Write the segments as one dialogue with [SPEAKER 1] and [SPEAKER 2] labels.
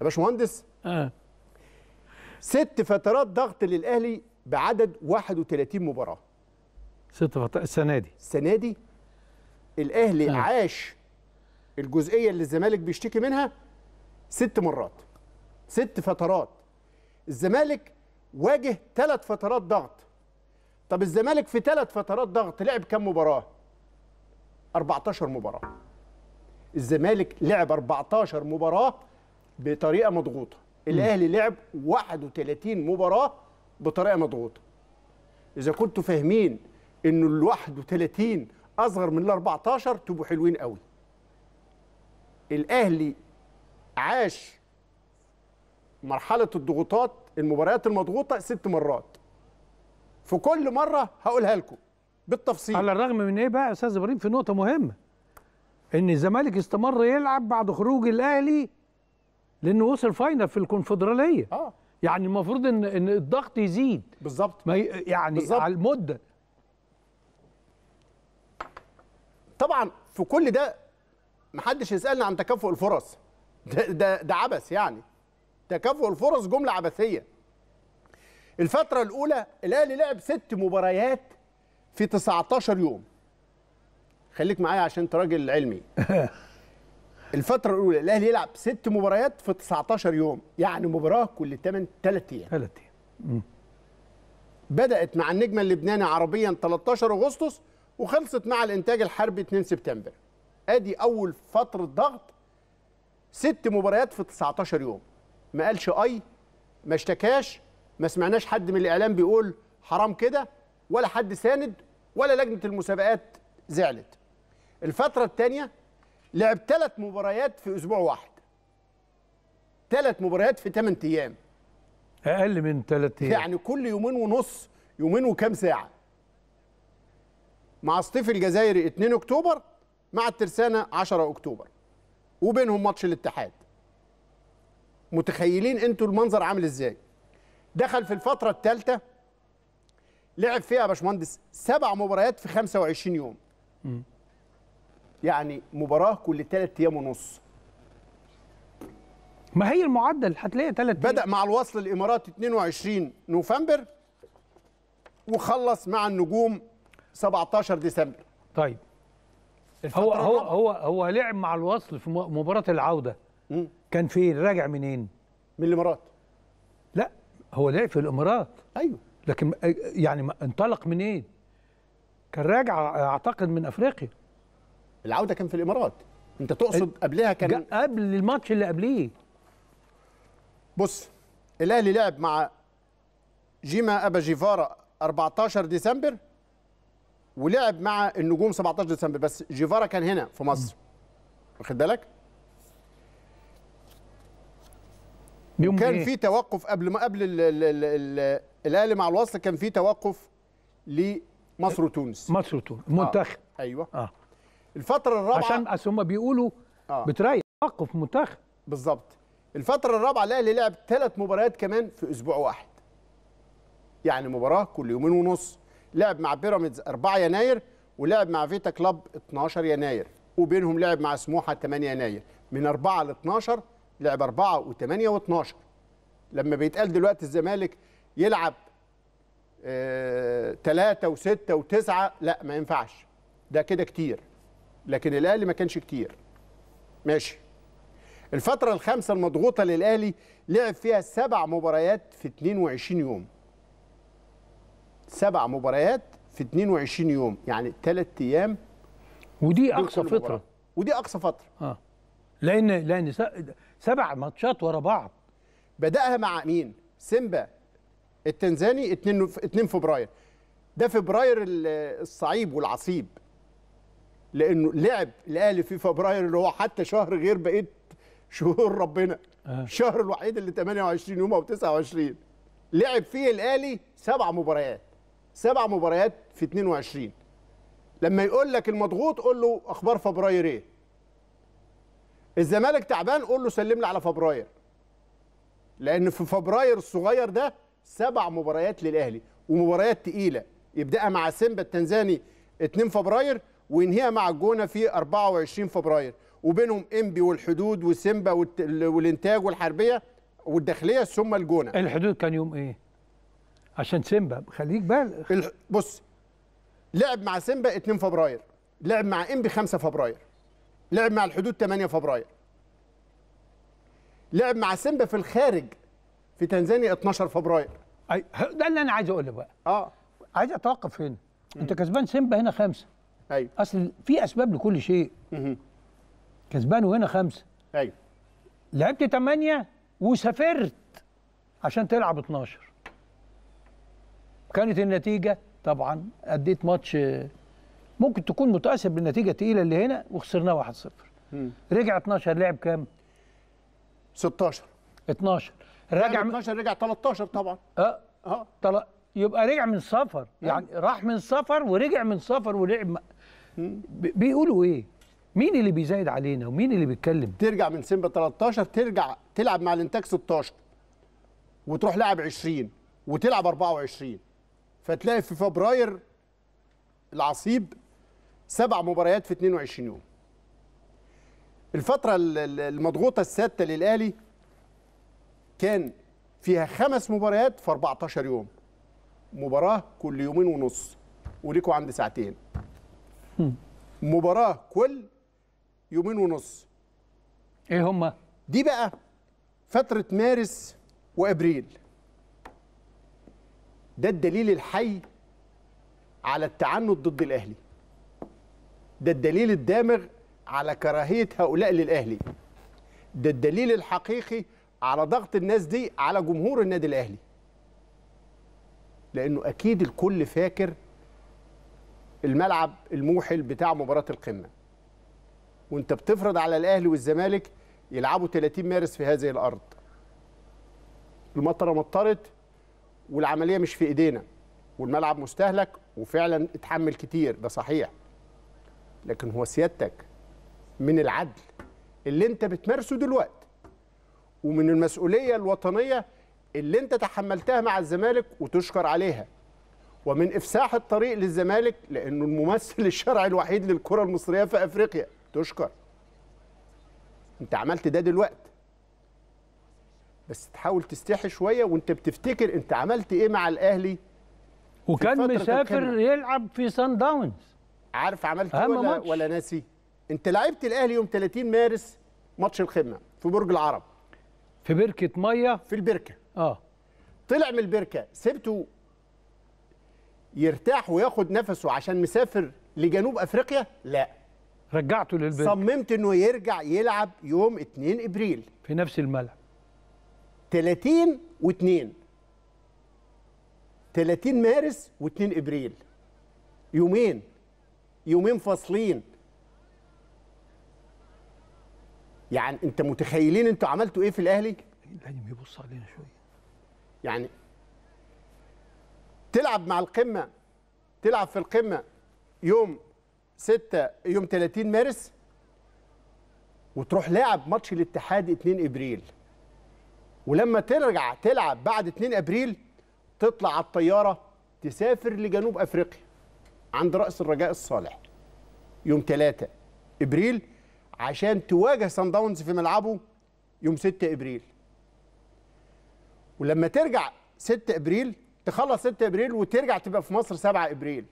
[SPEAKER 1] يا باشمهندس اه ست فترات ضغط للاهلي بعدد 31 مباراه ست فترات السنه دي السنه دي الاهلي آه. عاش الجزئيه اللي الزمالك بيشتكي منها ست مرات ست فترات الزمالك واجه ثلاث فترات ضغط طب الزمالك في ثلاث فترات ضغط لعب كم مباراه 14 مباراه الزمالك لعب 14 مباراه بطريقه مضغوطه الاهلي لعب 31 مباراه بطريقه مضغوطه اذا كنتوا فاهمين انه ال 31 اصغر من ال 14 تبقوا حلوين قوي الاهلي عاش مرحله الضغوطات المباريات المضغوطه ست مرات في كل مره هقولها لكم بالتفصيل على الرغم من ايه بقى يا استاذ ابراهيم في نقطه مهمه
[SPEAKER 2] ان الزمالك استمر يلعب بعد خروج الاهلي لانه وصل فاينل في الكونفدراليه اه يعني المفروض ان ان الضغط يزيد بالظبط
[SPEAKER 1] يعني بالزبط. على المده طبعا في كل ده محدش يسالنا عن تكافؤ الفرص ده ده, ده عبث يعني تكافؤ الفرص جمله عبثيه الفتره الاولى الاهلي لعب ست مباريات في 19 يوم خليك معايا عشان انت راجل علمي الفتره الاولى الاهلي يلعب ست مباريات في 19 يوم يعني مباراه كل 8 3 ايام 3 ايام بدات مع النجمه اللبناني عربيا 13 اغسطس وخلصت مع الانتاج الحربي 2 سبتمبر ادي اول فتره ضغط ست مباريات في 19 يوم ما قالش اي ما اشتكاش ما سمعناش حد من الاعلام بيقول حرام كده ولا حد ساند ولا لجنه المسابقات زعلت الفتره الثانيه لعب ثلاث مباريات في اسبوع واحد ثلاث مباريات في ثمان ايام
[SPEAKER 2] اقل من ثلاث
[SPEAKER 1] ايام يعني كل يومين ونص يومين وكام ساعه مع سطيف الجزائري 2 اكتوبر مع الترسانه 10 اكتوبر وبينهم ماتش الاتحاد متخيلين انتوا المنظر عامل ازاي دخل في الفتره الثالثه لعب فيها يا باشمهندس سبع مباريات في 25 يوم م. يعني مباراه كل ثلاث ايام ونص ما هي المعدل هتلاقي ثلاث بدا مع الوصل الاماراتي 22 نوفمبر وخلص مع النجوم 17 ديسمبر طيب
[SPEAKER 2] هو هو هو هو لعب مع الوصل في مباراه العوده كان فين راجع منين من الامارات لا هو لعب في الامارات ايوه لكن يعني انطلق منين كان راجع اعتقد من افريقيا
[SPEAKER 1] العوده كان في الامارات انت تقصد قبلها كان قبل الماتش اللي قبليه بص الاهلي لعب مع جيما ابا جيفارا 14 ديسمبر ولعب مع النجوم 17 ديسمبر بس جيفارا كان هنا في مصر واخد بالك كان إيه؟ في توقف قبل ما قبل الاهلي مع الوصل كان في توقف لمصر
[SPEAKER 2] وتونس مصر وتونس آه. منتخب
[SPEAKER 1] آه. ايوه آه. الفتره الرابعه عشان اصل هم بيقولوا آه. بتريح توقف منتخب بالظبط الفتره الرابعه الاهلي لعب ثلاث مباريات كمان في اسبوع واحد يعني مباراه كل يومين ونص لعب مع بيراميدز 4 يناير ولعب مع فيتا كلاب 12 يناير وبينهم لعب مع سموحه 8 يناير من 4 ل 12 لعب 4 و8 و12 لما بيتقال دلوقتي الزمالك يلعب 3 و6 و9 لا ما ينفعش ده كده كتير لكن الاهلي ما كانش كتير ماشي الفتره الخامسه المضغوطه للاهلي لعب فيها سبع مباريات في 22 يوم سبع مباريات في 22 يوم يعني ثلاث ايام ودي اقصى فتره مباراة. ودي اقصى فتره اه لان لان سبع ماتشات ورا بعض بداها مع مين سيمبا التنزاني 2 2 فبراير ده فبراير الصعيب والعصيب لانه لعب الاهلي في فبراير اللي هو حتى شهر غير بقيه شهور ربنا الشهر آه. الوحيد اللي 28 يوم او 29 لعب فيه الاهلي سبع مباريات سبع مباريات في 22 لما يقول لك المضغوط قول له اخبار فبراير ايه الزمالك تعبان قول له سلم لي على فبراير لان في فبراير الصغير ده سبع مباريات للاهلي ومباريات تقيله يبداها مع سيمبا التنزاني 2 فبراير وينهيها مع الجونه في 24 فبراير وبينهم انبي والحدود وسيمبا والانتاج والحربيه والداخليه ثم الجونه الحدود كان يوم ايه عشان سيمبا خليك بالغ بص لعب مع سيمبا 2 فبراير لعب مع انبي 5 فبراير لعب مع الحدود 8 فبراير لعب مع سيمبا في الخارج في تنزانيا 12 فبراير ده اللي انا عايز اقوله بقى
[SPEAKER 2] اه عايز اتوقف هنا انت كسبان سيمبا هنا خمسه ايوه اصل في اسباب لكل شيء كسبان وهنا خمسه ايوه لعبت 8 وسافرت عشان تلعب 12 كانت النتيجه طبعا اديت ماتش ممكن تكون متاثر بالنتيجه الثقيله اللي هنا وخسرناه 1-0 رجع 12 لعب كام 16 12 رجع 12 رجع
[SPEAKER 1] 13 طبعا
[SPEAKER 2] اه اه طلع يبقى رجع من سفر يعني راح من سفر ورجع من سفر ولعب بيقولوا ايه
[SPEAKER 1] مين اللي بيزايد علينا ومين اللي بيتكلم ترجع من سيمبا 13 ترجع تلعب مع الانتاج 16 وتروح لاعب 20 وتلعب 24 فتلاقي في فبراير العصيب سبع مباريات في 22 يوم الفتره المضغوطه السادسه للاهلي كان فيها خمس مباريات في 14 يوم مباراه كل يومين ونص وليكوا عند ساعتين مباراه كل يومين ونص ايه هما دي بقى فتره مارس وابريل ده الدليل الحي على التعنت ضد الاهلي ده الدليل الدامغ على كراهيه هؤلاء للاهلي ده الدليل الحقيقي على ضغط الناس دي على جمهور النادي الاهلي لانه اكيد الكل فاكر الملعب الموحل بتاع مباراه القمه وانت بتفرض على الاهلي والزمالك يلعبوا 30 مارس في هذه الارض المطره مطرت والعمليه مش في ايدينا والملعب مستهلك وفعلا اتحمل كتير ده صحيح لكن هو سيادتك من العدل اللي انت بتمارسه دلوقتي ومن المسؤوليه الوطنيه اللي انت تحملتها مع الزمالك وتشكر عليها ومن إفساح الطريق للزمالك لأنه الممثل الشرعي الوحيد للكرة المصرية في أفريقيا تشكر أنت عملت ده دلوقتي بس تحاول تستحي شوية وأنت بتفتكر أنت عملت إيه مع الأهلي وكان مسافر الخنة. يلعب في سان داونز عارف عملت ايه ولا, ماتش. ولا ناسي انت لعبت الاهلي يوم 30 مارس ماتش الخدمه في برج العرب في بركه ميه في البركه اه طلع من البركه سبته يرتاح وياخد نفسه عشان مسافر لجنوب افريقيا لا رجعته للبنك صممت انه يرجع يلعب يوم 2 ابريل في نفس الملعب 30 و2 30 مارس و2 ابريل يومين يومين فاصلين يعني انت متخيلين انتوا عملتوا ايه في الاهلي؟
[SPEAKER 2] لازم يبص علينا شويه
[SPEAKER 1] يعني تلعب مع القمه تلعب في القمه يوم 6 يوم 30 مارس وتروح لاعب ماتش الاتحاد 2 ابريل ولما ترجع تلعب بعد 2 ابريل تطلع على الطياره تسافر لجنوب افريقيا عند راس الرجاء الصالح يوم 3 ابريل عشان تواجه سان داونز في ملعبه يوم 6 ابريل ولما ترجع 6 ابريل تخلص 6 ابريل وترجع تبقى في مصر 7 ابريل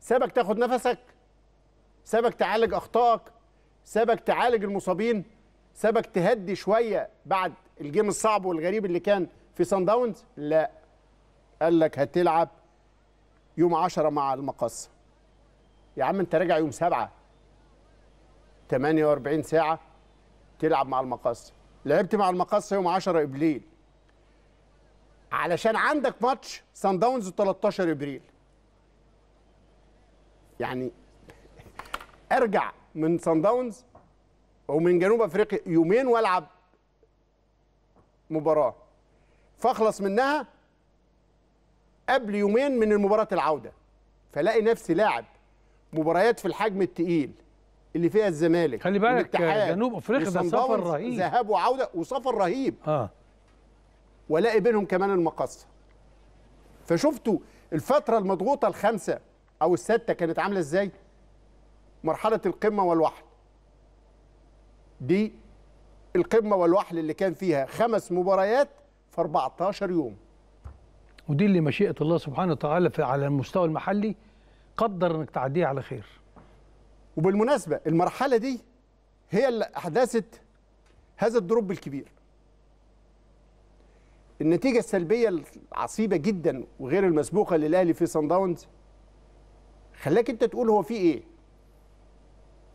[SPEAKER 1] سابك تاخد نفسك سابك تعالج اخطائك سابك تعالج المصابين سابك تهدي شويه بعد الجيم الصعب والغريب اللي كان في سان داونز لا قال لك هتلعب يوم 10 مع المقص يا عم انت راجع يوم 7 48 ساعه تلعب مع المقص لعبت مع المقص يوم 10 ابريل علشان عندك ماتش سان داونز 13 ابريل يعني ارجع من سان داونز ومن جنوب افريقيا يومين والعب مباراه فاخلص منها قبل يومين من المباراة العوده فلاقي نفسي لاعب مباريات في الحجم التقيل اللي فيها الزمالك خلي بالك جنوب افريقيا ده سفر رهيب ذهاب وعوده وسفر رهيب اه والاقي بينهم كمان المقصه فشفتوا الفتره المضغوطه الخامسه او السته كانت عامله ازاي مرحله القمه والوحل دي القمه والوحل اللي كان فيها خمس مباريات في 14 يوم
[SPEAKER 2] ودي اللي مشيئه الله سبحانه وتعالى على المستوى المحلي قدر انك تعديه على خير وبالمناسبه
[SPEAKER 1] المرحله دي هي اللي احدثت هذا الدروب الكبير النتيجه السلبيه العصيبه جدا وغير المسبوقه للاهلي في سان داونز خلاك انت تقول هو في ايه؟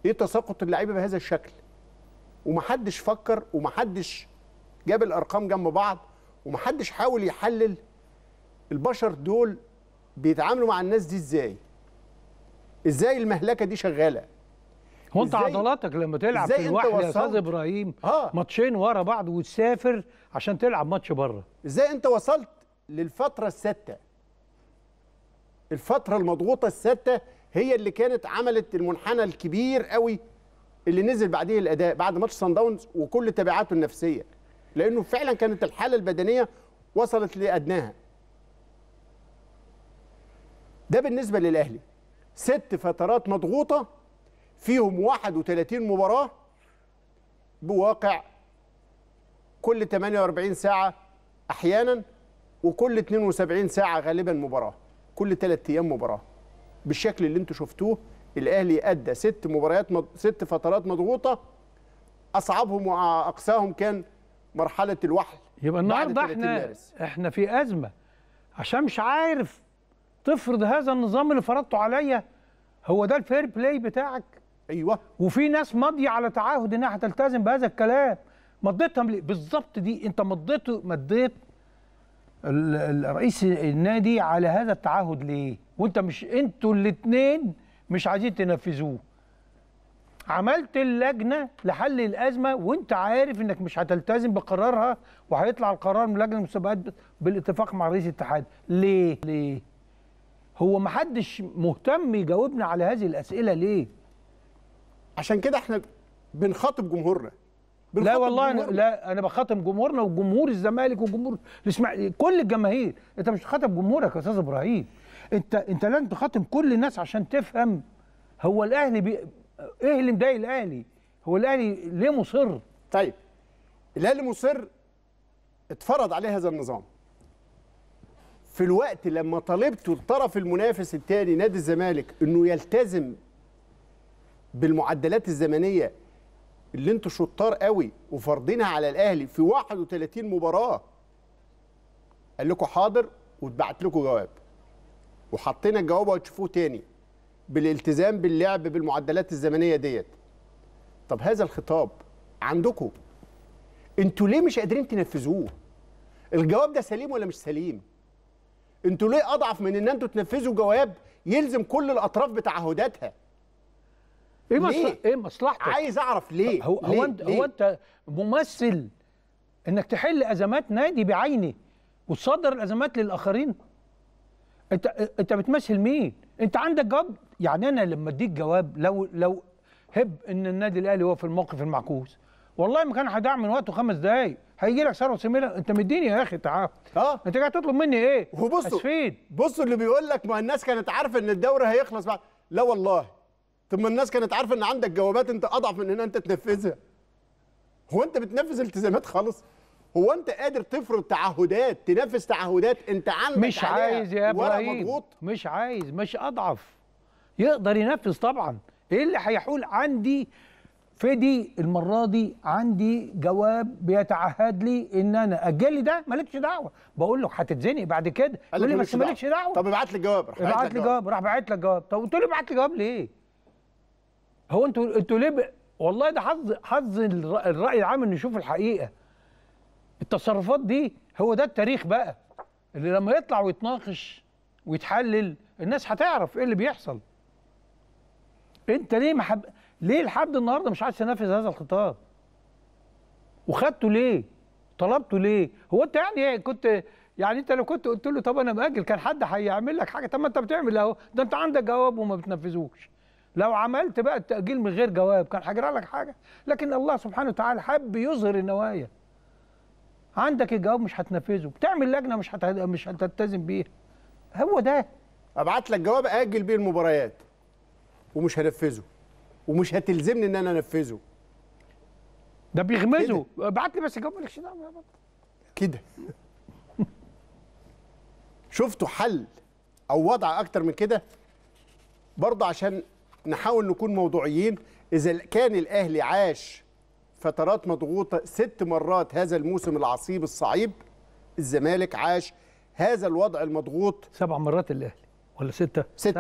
[SPEAKER 1] ايه تساقط اللعيبه بهذا الشكل؟ ومحدش فكر ومحدش جاب الارقام جنب بعض ومحدش حاول يحلل البشر دول بيتعاملوا مع الناس دي ازاي؟ ازاي المهلكه دي شغاله؟ هو انت عضلاتك لما تلعب في الوحده يا استاذ
[SPEAKER 2] ابراهيم آه. ماتشين ورا بعض وتسافر
[SPEAKER 1] عشان تلعب ماتش بره ازاي انت وصلت للفتره السادسه الفتره المضغوطه السادسه هي اللي كانت عملت المنحنى الكبير قوي اللي نزل بعديه الاداء بعد ماتش سان داونز وكل تبعاته النفسيه لانه فعلا كانت الحاله البدنيه وصلت لادناها ده بالنسبه للاهلي ست فترات مضغوطه فيهم 31 مباراة بواقع كل 48 ساعة أحيانا وكل 72 ساعة غالبا مباراة كل 3 أيام مباراة بالشكل اللي انتم شفتوه الأهلي أدى ست مباريات مض... ست فترات مضغوطة أصعبهم وأقساهم كان مرحلة الوحل يبقى النهارده احنا احنا في أزمة عشان مش عارف
[SPEAKER 2] تفرض هذا النظام اللي فرضته عليا هو ده الفير بلاي بتاعك ايوه وفي ناس ماضيه على تعهد انها هتلتزم بهذا الكلام مضيتها بالظبط دي انت مضيت مضيت رئيس النادي على هذا التعهد ليه وانت مش انتوا الاثنين مش عايزين تنفذوه عملت اللجنه لحل الازمه وانت عارف انك مش هتلتزم بقرارها وهيطلع القرار من لجنه المسابقات بالاتفاق مع رئيس الاتحاد ليه ليه هو محدش مهتم يجاوبنا على هذه الاسئله ليه عشان كده احنا بنخاطب جمهورنا بنخاطب لا والله جمهورنا. أنا لا انا بخاطب جمهورنا وجمهور الزمالك وجمهور الاسماعيلي كل الجماهير انت مش بتخاطب جمهورك يا استاذ ابراهيم انت انت لازم تخاطب كل الناس عشان تفهم هو الاهلي بي... ايه اللي
[SPEAKER 1] مضايق الاهلي هو الاهلي ليه مصر طيب الاهلي مصر اتفرض عليه هذا النظام في الوقت لما طالبته الطرف المنافس الثاني نادي الزمالك انه يلتزم بالمعدلات الزمنيه اللي انتوا شطار قوي وفرضينها على الاهلي في 31 مباراه قال لكم حاضر واتبعت لكم جواب وحطينا الجواب وهتشوفوه تاني بالالتزام باللعب بالمعدلات الزمنيه ديت طب هذا الخطاب عندكم انتوا ليه مش قادرين تنفذوه الجواب ده سليم ولا مش سليم انتوا ليه اضعف من ان انتوا تنفذوا جواب يلزم كل الاطراف بتعهداتها ايه مصلح... ايه مصلحتك عايز اعرف ليه هو ليه؟ هو انت ليه؟ هو انت ممثل انك تحل
[SPEAKER 2] ازمات نادي بعينه وتصدر الازمات للاخرين انت انت بتمثل مين انت عندك جواب يعني انا لما اديك جواب لو لو هب ان النادي الاهلي هو في الموقف المعكوس والله ما كان حد من وقته خمس دقايق هيجي لك ثروت
[SPEAKER 1] سميره انت مديني يا اخي تعال اه انت قاعد تطلب مني ايه وبصوا بصوا اللي بيقول لك ما الناس كانت عارفه ان الدوري هيخلص بعد لا والله طب ما الناس كانت عارفه ان عندك جوابات انت اضعف من ان انت تنفذها هو انت بتنفذ التزامات خالص هو انت قادر تفرض تعهدات تنفذ تعهدات انت عندك مش عايز يا ابراهيم مضغوط؟
[SPEAKER 2] مش عايز مش اضعف يقدر ينفذ طبعا ايه اللي هيحول عندي فدي المره دي عندي جواب بيتعهد لي ان انا اجلي ده مالكش دعوه بقول له هتتزنق بعد كده يقول لي بس مالكش دعوه
[SPEAKER 1] طب ابعت لي الجواب
[SPEAKER 2] راح ابعت لي جواب راح باعت لك جواب طب قلت له ابعت لي جواب ليه هو انتوا انتوا ليه ب... والله ده حظ حظ الراي العام انه يشوف الحقيقه التصرفات دي هو ده التاريخ بقى اللي لما يطلع ويتناقش ويتحلل الناس هتعرف ايه اللي بيحصل انت ليه محب... ليه لحد النهارده مش عايز تنفذ هذا الخطاب وخدته ليه طلبته ليه هو انت يعني إيه؟ كنت يعني انت لو كنت قلت له طب انا ماجل كان حد هيعمل لك حاجه طب ما انت بتعمل اهو ده انت عندك جواب وما بتنفذوش لو عملت بقى التأجيل من غير جواب كان هجرى لك حاجة لكن الله سبحانه وتعالى حب يظهر النوايا عندك الجواب مش هتنفذه بتعمل لجنة مش هت... مش هتلتزم بيها هو ده
[SPEAKER 1] ابعت لك جواب اجل بيه المباريات ومش هنفذه ومش هتلزمني ان انا انفذه ده بيغمزه
[SPEAKER 2] ابعت لي بس الجواب مالكش دعوه
[SPEAKER 1] كده شفتوا حل او وضع اكتر من كده برضه عشان نحاول نكون موضوعيين اذا كان الاهلي عاش فترات مضغوطه ست مرات هذا الموسم العصيب الصعيب الزمالك عاش هذا الوضع المضغوط سبع مرات الاهلي ولا سته ست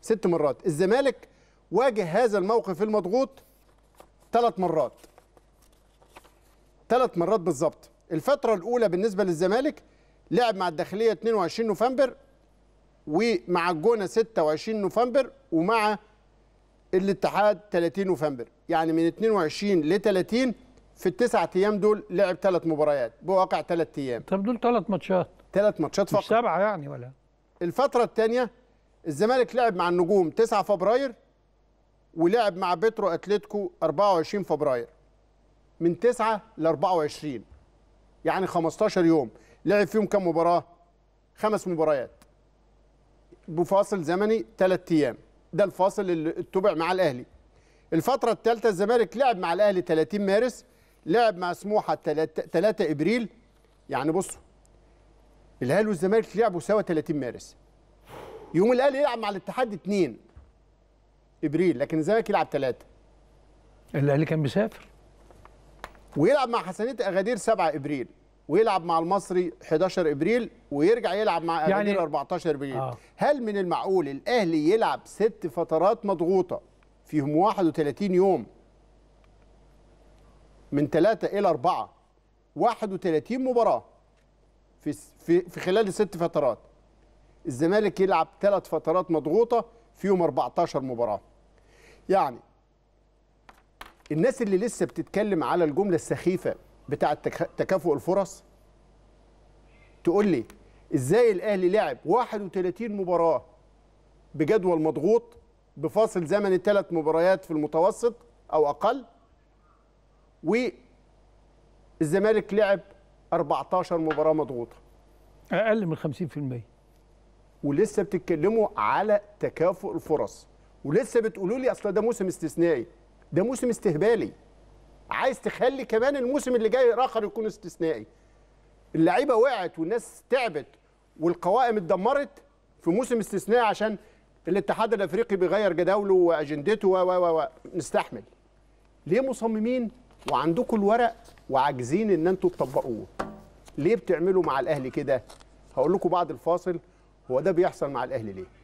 [SPEAKER 1] ست مرات الزمالك واجه هذا الموقف المضغوط ثلاث مرات ثلاث مرات بالظبط الفترة الأولى بالنسبة للزمالك لعب مع الداخلية 22 نوفمبر ومع الجونة 26 نوفمبر ومع الاتحاد 30 نوفمبر يعني من 22 ل 30 في التسعة ايام دول لعب ثلاث مباريات بواقع ثلاث ايام طب دول ثلاث ماتشات ثلاث ماتشات فقط سبعه يعني ولا الفتره الثانيه الزمالك لعب مع النجوم 9 فبراير ولعب مع بترو اتلتيكو 24 فبراير من 9 ل 24 يعني 15 يوم لعب فيهم كم مباراه خمس مباريات بفاصل زمني ثلاث ايام ده الفاصل اللي اتبع مع الاهلي الفتره الثالثه الزمالك لعب مع الاهلي 30 مارس لعب مع سموحه 3 ابريل يعني بصوا الاهلي والزمالك لعبوا سوا 30 مارس يوم الاهلي يلعب مع الاتحاد 2 ابريل لكن الزمالك يلعب 3 الاهلي كان بيسافر ويلعب مع حسنيه اغادير 7 ابريل ويلعب مع المصري 11 ابريل ويرجع يلعب مع يعني... ابريل 14 ابريل آه. هل من المعقول الاهلي يلعب ست فترات مضغوطه فيهم 31 يوم من 3 الى 4 31 مباراه في في في خلال الست فترات الزمالك يلعب ثلاث فترات مضغوطه فيهم 14 مباراه يعني الناس اللي لسه بتتكلم على الجمله السخيفه بتاع تكافؤ الفرص تقول لي ازاي الاهلي لعب 31 مباراه بجدول مضغوط بفاصل زمن الثلاث مباريات في المتوسط او اقل والزمالك لعب 14 مباراه مضغوطه اقل من 50% ولسه بتتكلموا على تكافؤ الفرص ولسه بتقولوا لي اصل ده موسم استثنائي ده موسم استهبالي عايز تخلي كمان الموسم اللي جاي الاخر يكون استثنائي اللعيبه وقعت والناس تعبت والقوائم اتدمرت في موسم استثنائي عشان الاتحاد الافريقي بيغير جداوله واجندته و و و نستحمل ليه مصممين وعندكم الورق وعاجزين ان انتوا تطبقوه ليه بتعملوا مع الاهلي كده هقول لكم بعد الفاصل هو ده بيحصل مع الاهلي ليه